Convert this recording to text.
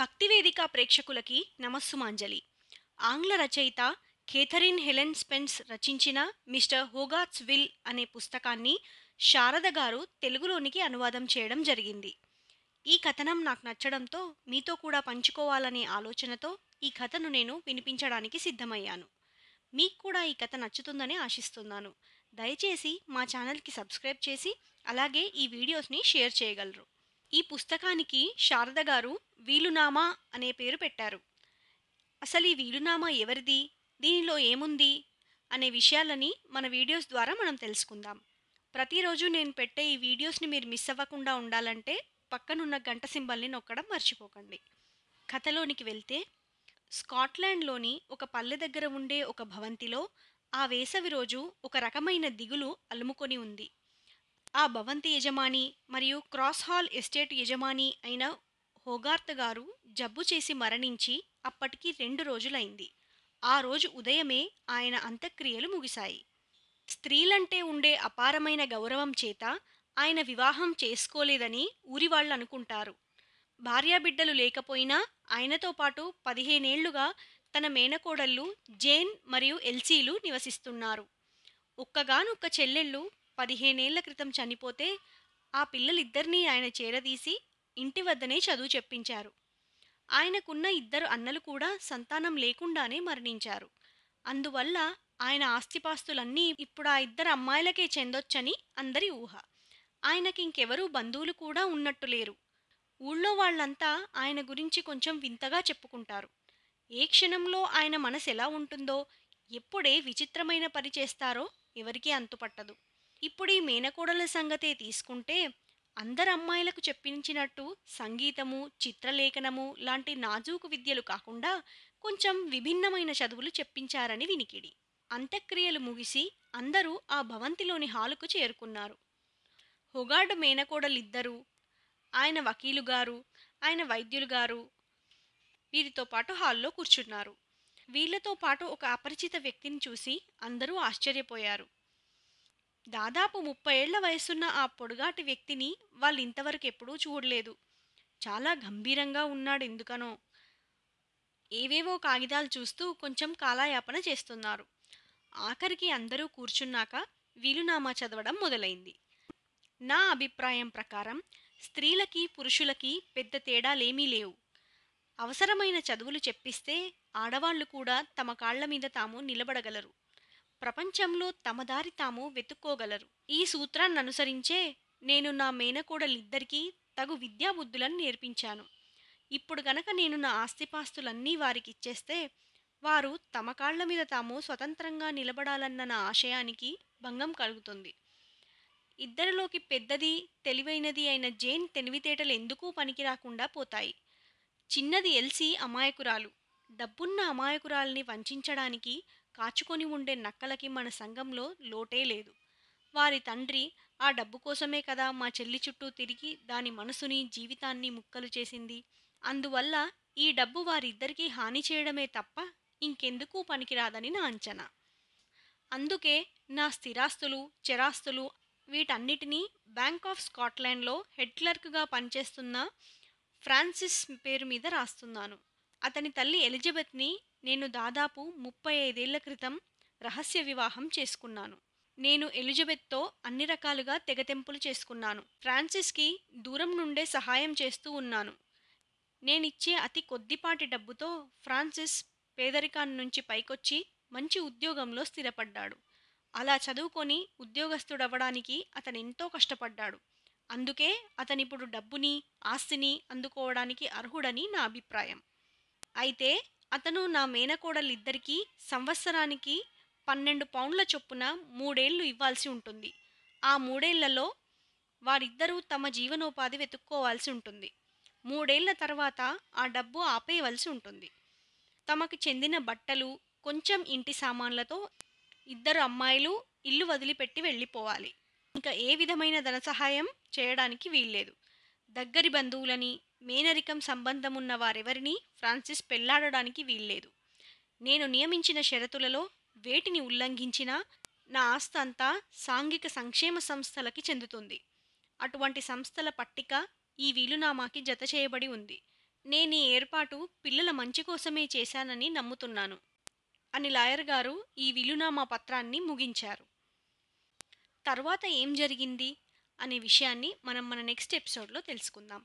భక్తివేదిక ప్రేక్షకులకి నమస్సుమాంజలి ఆంగ్ల రచయిత కేథరిన్ హెలెన్ స్పెన్స్ రచించిన మిస్టర్ హోగాట్స్ విల్ అనే పుస్తకాన్ని శారద గారు తెలుగులోనికి అనువాదం చేయడం జరిగింది ఈ కథనం నాకు నచ్చడంతో మీతో కూడా పంచుకోవాలనే ఆలోచనతో ఈ కథను నేను వినిపించడానికి సిద్ధమయ్యాను మీకు కూడా ఈ కథ నచ్చుతుందని ఆశిస్తున్నాను దయచేసి మా ఛానల్కి సబ్స్క్రైబ్ చేసి అలాగే ఈ వీడియోస్ని షేర్ చేయగలరు ఈ పుస్తకానికి శారద గారు వీలునామా అనే పేరు పెట్టారు అసలు ఈ వీలునామా ఎవరిది దీనిలో ఏముంది అనే విషయాలని మన వీడియోస్ ద్వారా మనం తెలుసుకుందాం ప్రతిరోజు నేను పెట్టే ఈ వీడియోస్ని మీరు మిస్ అవ్వకుండా ఉండాలంటే పక్కనున్న గంట సింబల్ని నొక్కడం మర్చిపోకండి కథలోనికి వెళ్తే స్కాట్లాండ్లోని ఒక పల్లె దగ్గర ఉండే ఒక భవంతిలో ఆ వేసవి రోజు ఒక రకమైన దిగులు అలుముకొని ఉంది ఆ భవంతి యజమాని మరియు క్రాస్ హాల్ ఎస్టేట్ యజమాని అయిన హోగార్త్ గారు జబ్బు చేసి మరణించి అప్పటికి రెండు రోజులైంది ఆ రోజు ఉదయమే ఆయన అంత్యక్రియలు ముగిశాయి స్త్రీలంటే ఉండే అపారమైన గౌరవం చేత ఆయన వివాహం చేసుకోలేదని వాళ్ళు అనుకుంటారు భార్యాబిడ్డలు లేకపోయినా ఆయనతో పాటు పదిహేనేళ్లుగా తన మేనకోడళ్ళు జేన్ మరియు ఎల్సీలు నివసిస్తున్నారు ఒక్కగానొక్క చెల్లెళ్ళు పదిహేనేళ్ల క్రితం చనిపోతే ఆ పిల్లలిద్దరినీ ఆయన చేరదీసి ఇంటి వద్దనే చదువు చెప్పించారు ఆయనకున్న ఇద్దరు అన్నలు కూడా సంతానం లేకుండానే మరణించారు అందువల్ల ఆయన ఆస్తిపాస్తులన్నీ ఇప్పుడు ఆ ఇద్దరు అమ్మాయిలకే చెందొచ్చని అందరి ఊహ ఆయనకి ఇంకెవరూ బంధువులు కూడా ఉన్నట్టు లేరు ఊళ్ళో వాళ్ళంతా ఆయన గురించి కొంచెం వింతగా చెప్పుకుంటారు ఏ క్షణంలో ఆయన మనసు ఎలా ఉంటుందో ఎప్పుడే విచిత్రమైన పని చేస్తారో ఎవరికీ అంతుపట్టదు ఇప్పుడు ఈ మేనకోడల సంగతే తీసుకుంటే అందరు అమ్మాయిలకు చెప్పించినట్టు సంగీతము చిత్రలేఖనము లాంటి నాజూకు విద్యలు కాకుండా కొంచెం విభిన్నమైన చదువులు చెప్పించారని వినికిడి అంత్యక్రియలు ముగిసి అందరూ ఆ భవంతిలోని హాలుకు చేరుకున్నారు హుగాడు మేనకోడలిద్దరూ ఆయన వకీలు గారు ఆయన వైద్యులు గారు వీరితో పాటు హాల్లో కూర్చున్నారు వీళ్లతో పాటు ఒక అపరిచిత వ్యక్తిని చూసి అందరూ ఆశ్చర్యపోయారు దాదాపు ముప్పై ఏళ్ల వయసున్న ఆ పొడుగాటి వ్యక్తిని వాళ్ళు ఇంతవరకు ఎప్పుడూ చూడలేదు చాలా గంభీరంగా ఉన్నాడు ఎందుకనో ఏవేవో కాగితాలు చూస్తూ కొంచెం కాలాయాపన చేస్తున్నారు ఆఖరికి అందరూ కూర్చున్నాక వీలునామా చదవడం మొదలైంది నా అభిప్రాయం ప్రకారం స్త్రీలకి పురుషులకి పెద్ద తేడాలేమీ లేవు అవసరమైన చదువులు చెప్పిస్తే ఆడవాళ్లు కూడా తమ కాళ్ల మీద తాము నిలబడగలరు ప్రపంచంలో తమదారి తాము వెతుక్కోగలరు ఈ సూత్రాన్ని అనుసరించే నేను నా మేనకోడలిద్దరికీ తగు విద్యాబుద్ధులను నేర్పించాను ఇప్పుడు గనక నేను నా ఆస్తిపాస్తులన్నీ వారికి ఇచ్చేస్తే వారు తమ కాళ్ల మీద తాము స్వతంత్రంగా నిలబడాలన్న నా ఆశయానికి భంగం కలుగుతుంది ఇద్దరిలోకి పెద్దది తెలివైనది అయిన జేన్ తెలివితేటలు ఎందుకు పనికి రాకుండా పోతాయి చిన్నది ఎల్సి అమాయకురాలు డబ్బున్న అమాయకురాల్ని వంచడానికి కాచుకొని ఉండే నక్కలకి మన సంఘంలో లోటే లేదు వారి తండ్రి ఆ డబ్బు కోసమే కదా మా చెల్లి చుట్టూ తిరిగి దాని మనసుని జీవితాన్ని ముక్కలు చేసింది అందువల్ల ఈ డబ్బు వారిద్దరికీ హాని చేయడమే తప్ప ఇంకెందుకు పనికిరాదని నా అంచనా అందుకే నా స్థిరాస్తులు చెరాస్తులు వీటన్నిటినీ బ్యాంక్ ఆఫ్ స్కాట్లాండ్లో హెడ్ క్లర్క్గా పనిచేస్తున్న ఫ్రాన్సిస్ పేరు మీద రాస్తున్నాను అతని తల్లి ఎలిజబెత్ని నేను దాదాపు ముప్పై ఐదేళ్ల క్రితం రహస్య వివాహం చేసుకున్నాను నేను ఎలిజబెత్తో అన్ని రకాలుగా తెగతెంపులు చేసుకున్నాను ఫ్రాన్సిస్కి దూరం నుండే సహాయం చేస్తూ ఉన్నాను నేనిచ్చే అతి కొద్దిపాటి డబ్బుతో ఫ్రాన్సిస్ పేదరికాన్ని నుంచి పైకొచ్చి మంచి ఉద్యోగంలో స్థిరపడ్డాడు అలా చదువుకొని ఉద్యోగస్తుడవ్వడానికి అతను ఎంతో కష్టపడ్డాడు అందుకే అతనిప్పుడు డబ్బుని ఆస్తిని అందుకోవడానికి అర్హుడని నా అభిప్రాయం అయితే అతను నా మేనకోడలిద్దరికీ సంవత్సరానికి పన్నెండు పౌండ్ల చొప్పున మూడేళ్లు ఇవ్వాల్సి ఉంటుంది ఆ మూడేళ్లలో వారిద్దరూ తమ జీవనోపాధి వెతుక్కోవాల్సి ఉంటుంది మూడేళ్ల తర్వాత ఆ డబ్బు ఆపేయవలసి ఉంటుంది తమకు చెందిన బట్టలు కొంచెం ఇంటి సామాన్లతో ఇద్దరు అమ్మాయిలు ఇల్లు వదిలిపెట్టి వెళ్ళిపోవాలి ఇంకా ఏ విధమైన ధన సహాయం చేయడానికి వీల్లేదు దగ్గరి బంధువులని మేనరికం సంబంధం ఉన్న వారెవరిని ఫ్రాన్సిస్ పెళ్లాడడానికి వీల్లేదు నేను నియమించిన షరతులలో వేటిని ఉల్లంఘించినా నా ఆస్త అంతా సాంఘిక సంక్షేమ సంస్థలకి చెందుతుంది అటువంటి సంస్థల పట్టిక ఈ వీలునామాకి జత చేయబడి ఉంది నేను ఈ ఏర్పాటు పిల్లల మంచి కోసమే చేశానని నమ్ముతున్నాను అని లాయర్ గారు ఈ విలునామా పత్రాన్ని ముగించారు తర్వాత ఏం జరిగింది అనే విషయాన్ని మనం మన నెక్స్ట్ ఎపిసోడ్లో తెలుసుకుందాం